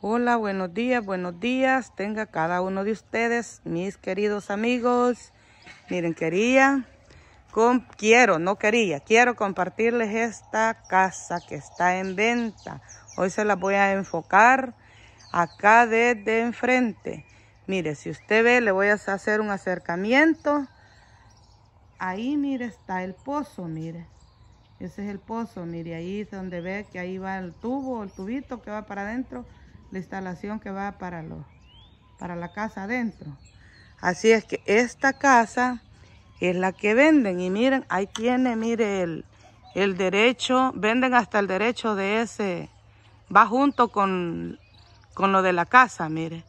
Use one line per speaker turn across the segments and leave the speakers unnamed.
Hola, buenos días, buenos días. Tenga cada uno de ustedes, mis queridos amigos. Miren, quería, quiero, no quería, quiero compartirles esta casa que está en venta. Hoy se la voy a enfocar acá desde enfrente. Mire, si usted ve, le voy a hacer un acercamiento. Ahí, mire, está el pozo, mire. Ese es el pozo, mire, ahí es donde ve que ahí va el tubo, el tubito que va para adentro la instalación que va para, los, para la casa adentro. Así es que esta casa es la que venden. Y miren, ahí tiene, mire, el, el derecho, venden hasta el derecho de ese, va junto con, con lo de la casa, mire.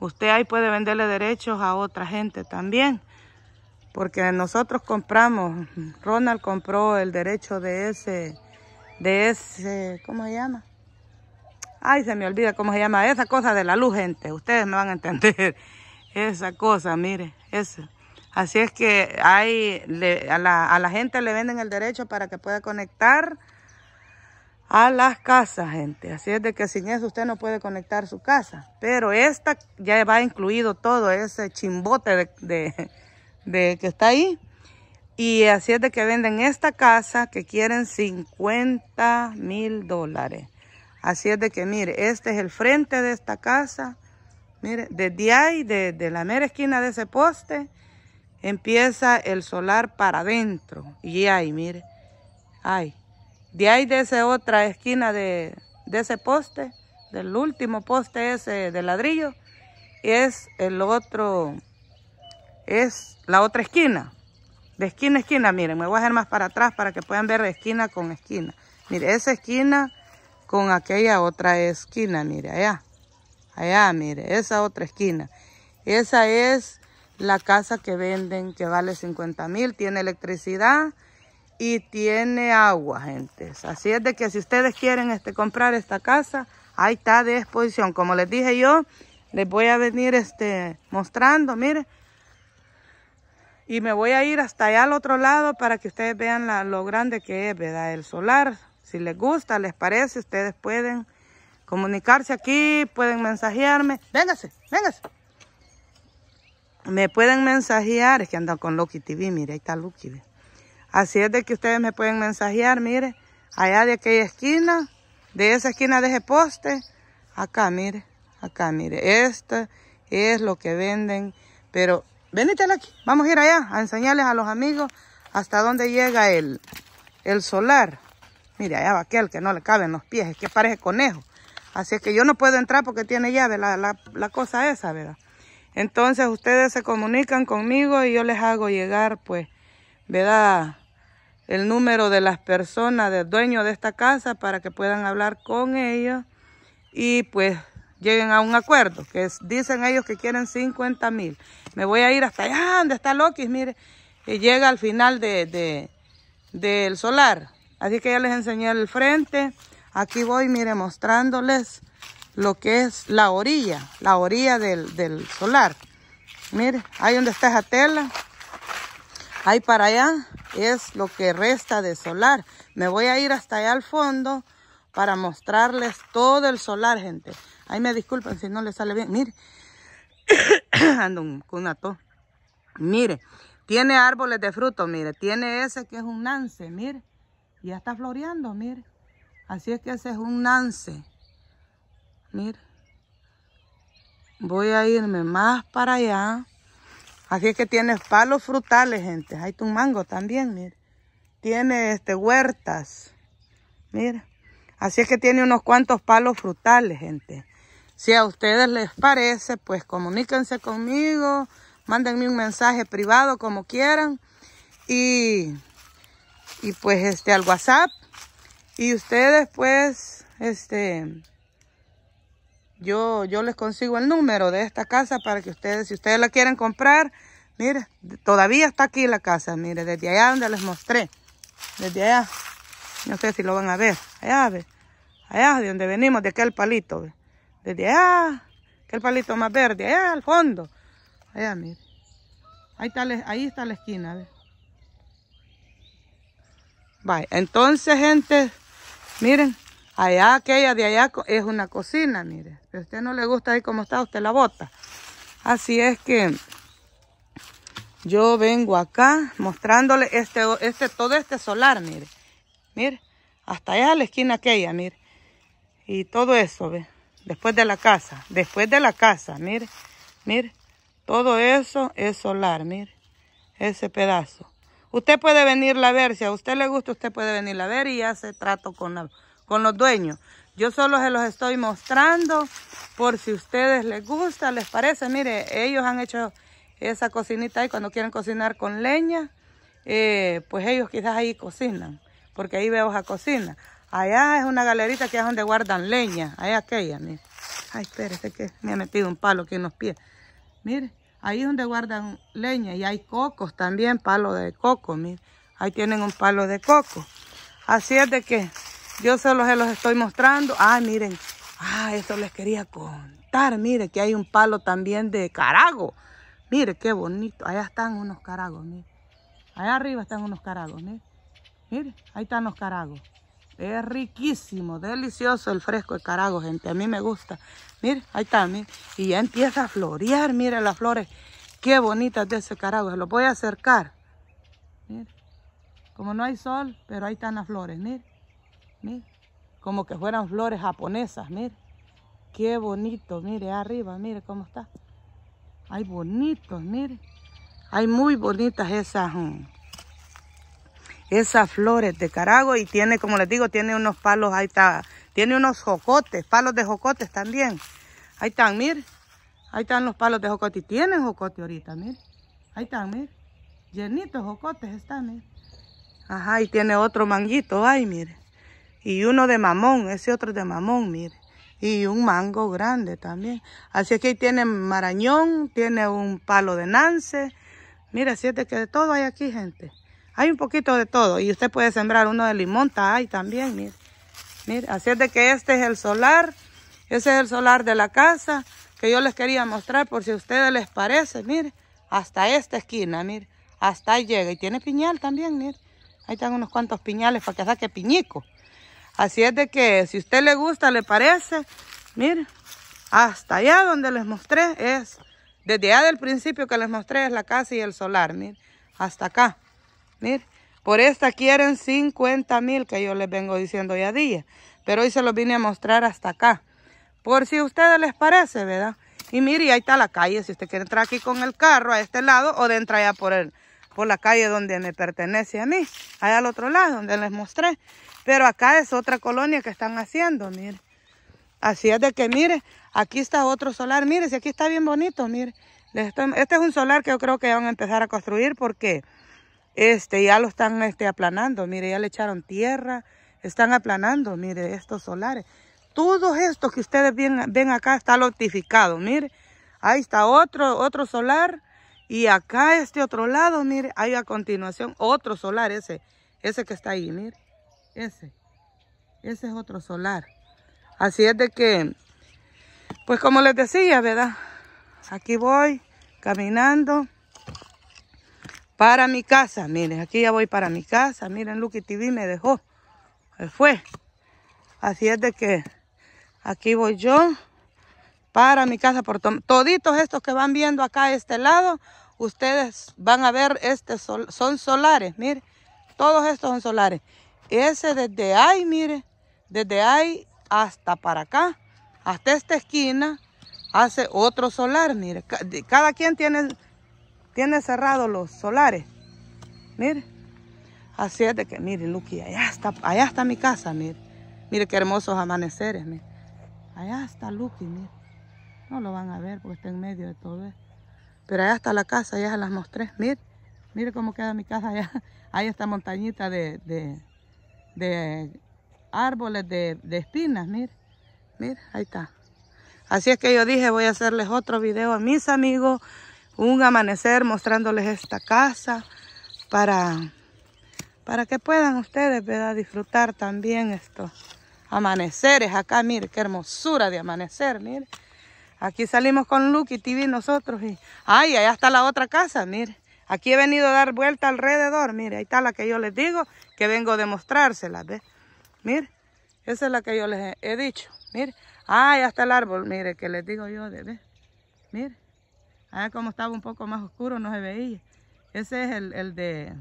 Usted ahí puede venderle derechos a otra gente también. Porque nosotros compramos, Ronald compró el derecho de ese, de ese, ¿cómo se llama? Ay, se me olvida cómo se llama esa cosa de la luz, gente. Ustedes me van a entender. Esa cosa, mire, eso. Así es que hay, a, la, gente le venden el derecho para que pueda conectar a las casas, gente. Así es de que sin eso usted no puede conectar su casa. Pero esta ya va incluido todo ese chimbote de, de, que está ahí. Y así es de que venden esta casa que quieren 50 mil dólares. Así es de que, mire, este es el frente de esta casa. Mire, desde ahí, de, la mera esquina de ese poste, empieza el solar para adentro. Y ahí, mire, ahí. De ahí de esa otra esquina de, de ese poste, del último poste ese de ladrillo, es el otro, es la otra esquina. De esquina a esquina, miren, me voy a hacer más para atrás para que puedan ver esquina con esquina. Mire, esa esquina con aquella otra esquina, mire, allá. Allá, mire, esa otra esquina. Esa es la casa que venden, que vale 50 mil, tiene electricidad y tiene agua, gente. Así es de que si ustedes quieren este, comprar esta casa, ahí está de exposición. Como les dije yo, les voy a venir este, mostrando, mire. Y me voy a ir hasta allá al otro lado para que ustedes vean lo grande que es, ¿verdad? El solar. Si les gusta, les parece, ustedes pueden comunicarse aquí, pueden mensajearme. Véngase, véngase. Me pueden mensajear, es que andan con Loki TV, mire, ahí está Loki. Así es de que ustedes me pueden mensajear, mire, allá de aquella esquina, de esa esquina de ese poste, acá, mire, acá, mire, Esto es lo que venden, pero venite aquí, vamos a ir allá a enseñarles a los amigos hasta dónde llega el, el solar. Mire, allá va aquel que no le caben los pies, es que parece conejo. Así es que yo no puedo entrar porque tiene llave la, la, cosa esa, ¿verdad? Entonces ustedes se comunican conmigo y yo les hago llegar, pues, ¿verdad? El número de las personas, del dueño de esta casa, para que puedan hablar con ellos y pues lleguen a un acuerdo, que dicen ellos que quieren 50 mil. Me voy a ir hasta allá ¿dónde está Loki, mire, y llega al final de, del solar. Así que ya les enseñé el frente. Aquí voy, mire, mostrándoles lo que es la orilla, la orilla del, solar. Mire, ahí donde está esa tela, ahí para allá es lo que resta de solar. Me voy a ir hasta allá al fondo para mostrarles todo el solar, gente. Ahí me disculpen si no les sale bien. Mire, ando con un Mire, tiene árboles de fruto, mire. Tiene ese que es un nance, mire. Ya está floreando, mire. Así es que ese es un nance. Mire. Voy a irme más para allá. Así es que tienes palos frutales, gente. Hay tu mango también, mire. Tiene este, huertas. Miren. Así es que tiene unos cuantos palos frutales, gente. Si a ustedes les parece, pues comuníquense conmigo. Mándenme un mensaje privado, como quieran. Y y pues este al WhatsApp y ustedes pues este yo yo les consigo el número de esta casa para que ustedes si ustedes la quieren comprar mire todavía está aquí la casa mire desde allá donde les mostré desde allá no sé si lo van a ver allá ve allá de donde venimos de aquel palito desde allá aquel palito más verde allá al fondo allá mire ahí está ahí está la esquina ve. Entonces, gente, miren, allá aquella de allá es una cocina, mire. Si a usted no le gusta ahí como está, usted la bota. Así es que yo vengo acá mostrándole este, este, todo este solar, mire. Mire, hasta allá a la esquina aquella, mire. Y todo eso, Después de la casa, después de la casa, mire, mire. Todo eso es solar, mire. Ese pedazo. Usted puede venirla a ver, si a usted le gusta, usted puede venirla a ver y hace trato con, con los dueños. Yo solo se los estoy mostrando por si a ustedes les gusta, les parece. Mire, ellos han hecho esa cocinita ahí cuando quieren cocinar con leña. Eh, pues ellos quizás ahí cocinan, porque ahí veo a cocina. Allá es una galerita que es donde guardan leña. Ahí aquella, mire. Ay, espérese que me ha metido un palo aquí en los pies. Mire. Ahí es donde guardan leña y hay cocos también, palo de coco, miren. Ahí tienen un palo de coco. Así es de que yo solo se los estoy mostrando. Ah, miren. Ah, eso les quería contar. Mire que hay un palo también de carago. Mire qué bonito. Allá están unos caragos, miren. Allá arriba están unos caragos, miren. Miren, ahí están los caragos. Es riquísimo, delicioso el fresco de carago, gente. A mí me gusta. Mire, ahí está, mire. Y ya empieza a florear, mire las flores. Qué bonitas de ese carago. Se lo voy a acercar. Mire. Como no hay sol, pero ahí están las flores, mire. Mire. Como que fueran flores japonesas, mire. Qué bonito, mire, arriba, mire cómo está. Hay bonitos, mire. Hay muy bonitas esas... Mm, esas flores de carago y tiene, como les digo, tiene unos palos, ahí está, tiene unos jocotes, palos de jocotes también. Ahí están, miren, ahí están los palos de jocote y tienen jocote ahorita, miren. Ahí están, miren, llenitos jocotes están, miren. Ajá, y tiene otro manguito, ay, mire. Y uno de mamón, ese otro de mamón, mire. Y un mango grande también. Así que ahí tiene marañón, tiene un palo de nance. Mira, siete que de todo hay aquí, gente. Hay un poquito de todo. Y usted puede sembrar uno de Está Hay también, mire. mire. Así es de que este es el solar. Ese es el solar de la casa que yo les quería mostrar por si a ustedes les parece. Mire, hasta esta esquina, mire. Hasta ahí llega. Y tiene piñal también, mire. Ahí están unos cuantos piñales para que saque piñico. Así es de que si a usted le gusta, le parece, mire, hasta allá donde les mostré es, desde allá del principio que les mostré es la casa y el solar, mire, hasta acá. Miren, por esta quieren 50 mil que yo les vengo diciendo a día. Pero hoy se los vine a mostrar hasta acá. Por si a ustedes les parece, ¿verdad? Y mire, ahí está la calle. Si usted quiere entrar aquí con el carro a este lado o de entrar allá por, el, por la calle donde me pertenece a mí. Allá al otro lado donde les mostré. Pero acá es otra colonia que están haciendo, mire. Así es de que, mire, aquí está otro solar. Mire, si aquí está bien bonito, mire. Este, este es un solar que yo creo que van a empezar a construir porque... Este, ya lo están este, aplanando, mire, ya le echaron tierra, están aplanando, mire, estos solares. Todos estos que ustedes ven, ven acá está lotificado, mire. Ahí está otro, otro solar y acá este otro lado, mire, hay a continuación otro solar, ese, ese que está ahí, mire. Ese, ese es otro solar. Así es de que, pues como les decía, ¿verdad? Aquí voy caminando para mi casa. Miren, aquí ya voy para mi casa. Miren, Lucky TV me dejó. Se fue. Así es de que aquí voy yo para mi casa. Por toditos estos que van viendo acá este lado, ustedes van a ver, este sol son solares, miren. Todos estos son solares. Ese desde ahí, mire, desde ahí hasta para acá, hasta esta esquina, hace otro solar, mire. Cada quien tiene tiene cerrados los solares. Mire. Así es de que, mire, Luqui, allá está, allá está mi casa, mire. Mire qué hermosos amaneceres, mire. Allá está Luqui, mire. No lo van a ver porque está en medio de todo ¿eh? Pero allá está la casa, ya se las mostré. Mire, mire cómo queda mi casa allá. Ahí esta montañita de, de, árboles de, de, espinas, mire. Mire, ahí está. Así es que yo dije, voy a hacerles otro video a mis amigos un amanecer mostrándoles esta casa para, para que puedan ustedes ¿verdad? disfrutar también estos amaneceres acá. Mire, qué hermosura de amanecer, mire. Aquí salimos con Lucky TV nosotros y... ¡Ay, allá está la otra casa! Mire, aquí he venido a dar vuelta alrededor. Mire, ahí está la que yo les digo que vengo de mostrársela, ve Mire, esa es la que yo les he, dicho. Mire, ¡ay, Hasta está el árbol! Mire, que les digo yo, de... Mire, Ah, como estaba un poco más oscuro, no se veía. Ese es el, de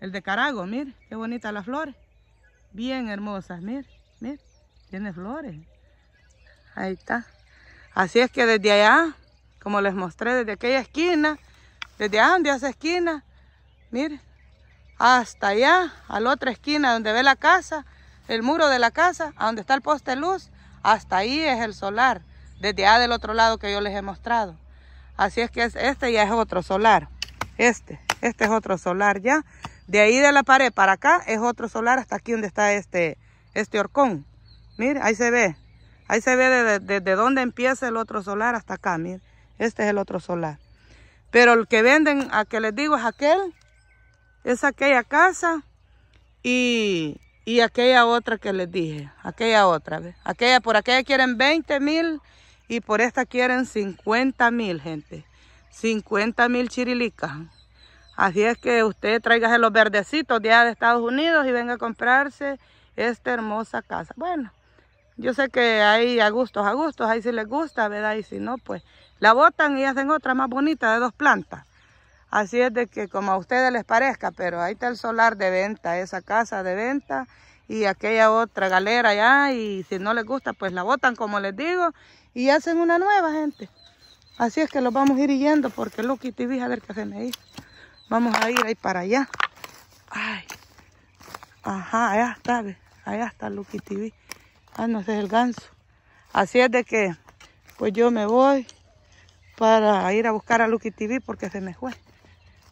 el de Carago, mire, qué bonitas las flores. Bien hermosas, mire, mire, tiene flores. Ahí está. Así es que desde allá, como les mostré, desde aquella esquina, desde allá donde hace esquina, mire, hasta allá, a la otra esquina donde ve la casa, el muro de la casa, a donde está el poste de luz, hasta ahí es el solar, desde allá del otro lado que yo les he mostrado. Así es que este ya es otro solar. Este, este es otro solar ya. De ahí de la pared para acá es otro solar hasta aquí donde está este, este horcón. Mire, ahí se ve. Ahí se ve desde, donde empieza el otro solar hasta acá, mire. Este es el otro solar. Pero el que venden, a que les digo, es aquel. Es aquella casa y, y aquella otra que les dije. Aquella otra, Aquella, por aquella quieren 20 mil y por esta quieren 50 mil, gente. 50 mil chirilicas. Así es que usted tráigase los verdecitos de de Estados Unidos y venga a comprarse esta hermosa casa. Bueno, yo sé que hay a gustos, a gustos, ahí si les gusta, ¿verdad? Y si no, pues la botan y hacen otra más bonita de dos plantas. Así es de que como a ustedes les parezca, pero ahí está el solar de venta, esa casa de venta y aquella otra galera allá y si no les gusta, pues la botan como les digo y hacen una nueva, gente. Así es que los vamos a ir yendo porque Lucky TV, a ver qué se me hizo. Vamos a ir ahí para allá. Ay. Ajá, allá está, Allá está Lucky TV. Ah, no, ese es el ganso. Así es de que, pues yo me voy para ir a buscar a Lucky TV porque se me fue.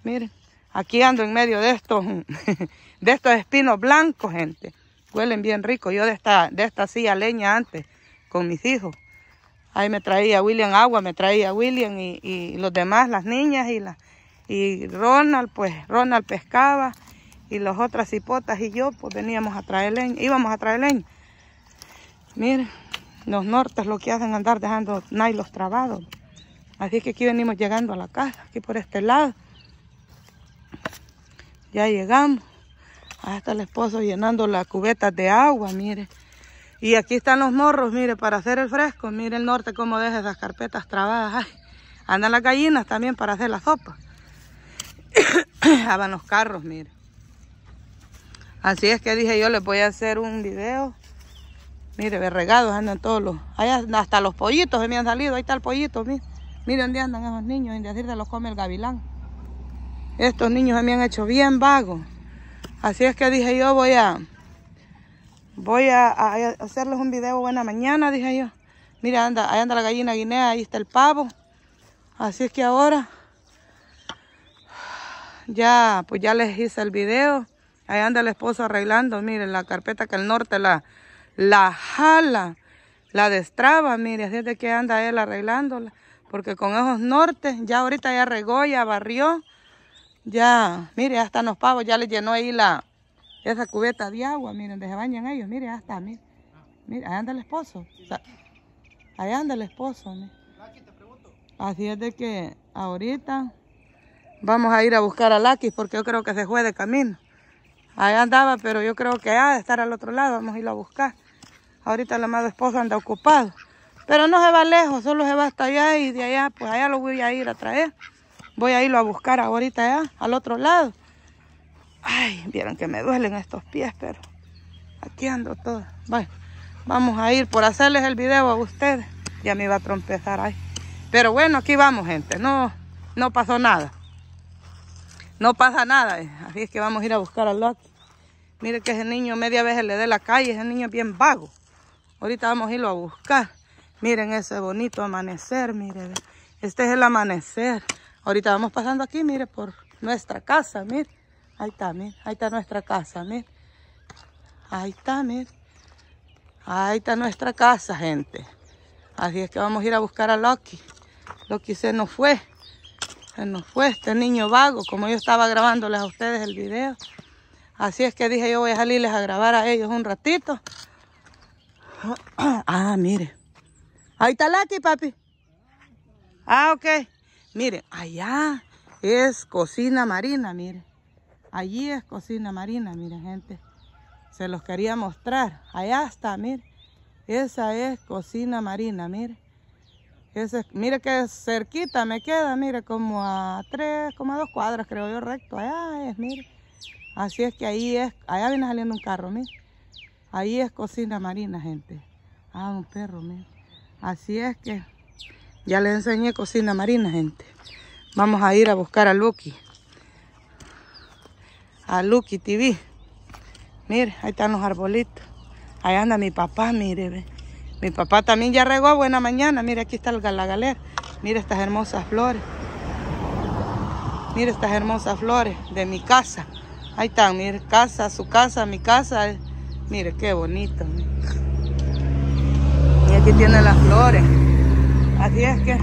Miren, aquí ando en medio de estos, de estos espinos blancos, gente. Huelen bien rico. Yo de esta, de esta silla leña antes con mis hijos. Ahí me traía William agua, me traía William y, los demás, las niñas y la, y Ronald, pues Ronald pescaba y las otras hipotas y yo, pues veníamos a traer leña, íbamos a traer leña. Miren, los nortes lo que hacen andar dejando nylos trabados. Así que aquí venimos llegando a la casa, aquí por este lado. Ya llegamos. Ahí está el esposo llenando las cubetas de agua, mire. Y aquí están los morros, mire, para hacer el fresco. Mire el norte cómo deja esas carpetas trabadas. andan las gallinas también para hacer la sopa. Haban los carros, mire. Así es que dije yo, les voy a hacer un video. Mire, regados andan todos los... hasta los pollitos se me han salido. Ahí está el pollito, mire. Mire dónde andan esos niños. En decirte los come el gavilán. Estos niños se me han hecho bien vagos. Así es que dije yo, voy a voy a, hacerles un video buena mañana, dije yo. Mira, anda, ahí anda la gallina guinea, ahí está el pavo. Así es que ahora ya, pues ya les hice el video. Ahí anda el esposo arreglando, miren, la carpeta que el norte la, la jala, la destraba, miren, desde es que anda él arreglándola. Porque con esos norte ya ahorita ya regó, ya barrió, ya, mire, hasta los pavos ya le llenó ahí la, esa cubeta de agua, miren, donde se bañan ellos, miren, hasta está, miren. Miren, allá anda el esposo. allá anda el esposo, Así es de que ahorita vamos a ir a buscar a Laki porque yo creo que se fue de camino. ahí andaba, pero yo creo que ha de estar al otro lado, vamos a irlo a buscar. Ahorita el amado esposo anda ocupado. Pero no se va lejos, solo se va hasta allá y de allá, pues allá lo voy a ir a traer. Voy a irlo a buscar ahorita allá, al otro lado. Ay, vieron que me duelen estos pies, pero aquí ando todo. Bueno, vamos a ir por hacerles el video a ustedes. Ya me iba a trompezar ahí. Pero bueno, aquí vamos, gente. No, no pasó nada. No pasa nada. Así es que vamos a ir a buscar a Lucky. Mire que ese niño media vez le dé la calle. Ese niño es bien vago. Ahorita vamos a irlo a buscar. Miren ese bonito amanecer, miren. Este es el amanecer. Ahorita vamos pasando aquí, mire, por nuestra casa, miren. Ahí está, miren. Ahí está nuestra casa, miren. Ahí está, miren. Ahí está nuestra casa, gente. Así es que vamos a ir a buscar a Loki. Loki se nos fue. Se nos fue este niño vago, como yo estaba grabándoles a ustedes el video. Así es que dije yo voy a salirles a grabar a ellos un ratito. Ah, mire. Ahí está Loki, papi. Ah, ok. mire, allá es cocina marina, mire. Allí es cocina marina, mira gente. Se los quería mostrar. Allá está, mire. Esa es cocina marina, mire. Ese, mire que cerquita me queda, mire, como a tres, como a dos cuadras, creo yo, recto. Allá es, mire. Así es que ahí es, allá viene saliendo un carro, mire. Ahí es cocina marina, gente. Ah, un perro, mire. Así es que ya les enseñé cocina marina, gente. Vamos a ir a buscar a Lucky a Lucky TV. Mire, ahí están los arbolitos. Ahí anda mi papá, mire. Mi papá también ya regó, buena mañana. Mire, aquí está la galera. Mire estas hermosas flores. Mire estas hermosas flores de mi casa. Ahí están, mire, casa, su casa, mi casa. Mire, qué bonito. Y aquí tiene las flores. Así es que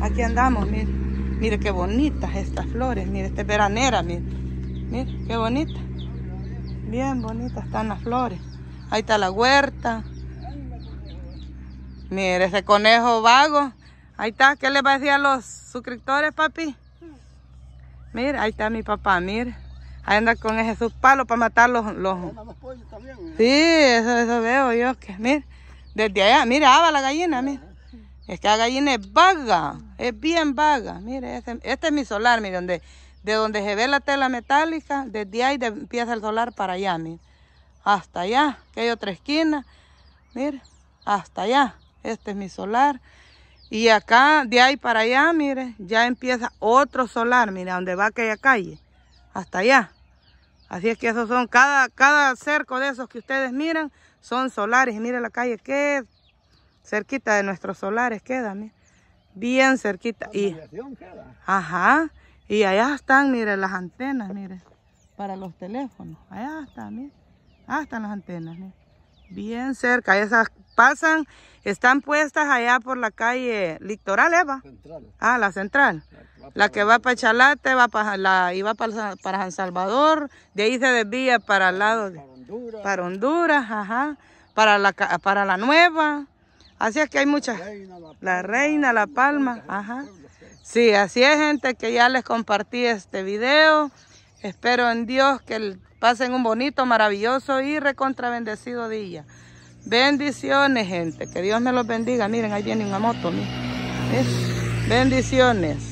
aquí andamos, mire. Mire qué bonitas estas flores, mire, esta es veranera, mire. Mira, qué bonita. Bien bonita están las flores. Ahí está la huerta. Mire, ese conejo vago. Ahí está, ¿qué le va a decir a los suscriptores, papi? Mira, ahí está mi papá, mire. Ahí anda con esos palos para matar los... los... ¿eh? Sí, eso, eso veo yo. Que, mire, desde allá, mira, aba la gallina, mira. Es que la gallina es vaga, es bien vaga. Mire, este, este es mi solar, miren donde de donde se ve la tela metálica, desde ahí empieza el solar para allá, mire. Hasta allá, que hay otra esquina. Mire, hasta allá. Este es mi solar. Y acá, de ahí para allá, mire, ya empieza otro solar, mire, donde va aquella calle. Hasta allá. Así es que esos son, cada, cada cerco de esos que ustedes miran, son solares. Y mire la calle que cerquita de nuestros solares queda, Bien cerquita. La y, Ajá. Y allá están, miren, las antenas, miren, para los teléfonos. Allá están, miren. Ah, están las antenas, miren. Bien cerca, esas pasan, están puestas allá por la calle litoral, Eva. Central. Ah, la central. La, que va para Chalate, va para la, iba para, San Salvador, de ahí se desvía para el lado de... Para Honduras. Para ajá. Para la, para la nueva. Así es que hay muchas. La Reina, La, la Reina, La Palma, ajá. Sí, así es gente que ya les compartí este video. Espero en Dios que pasen un bonito, maravilloso y recontrabendecido día. Bendiciones gente, que Dios me los bendiga. Miren, ahí viene una moto. Bendiciones.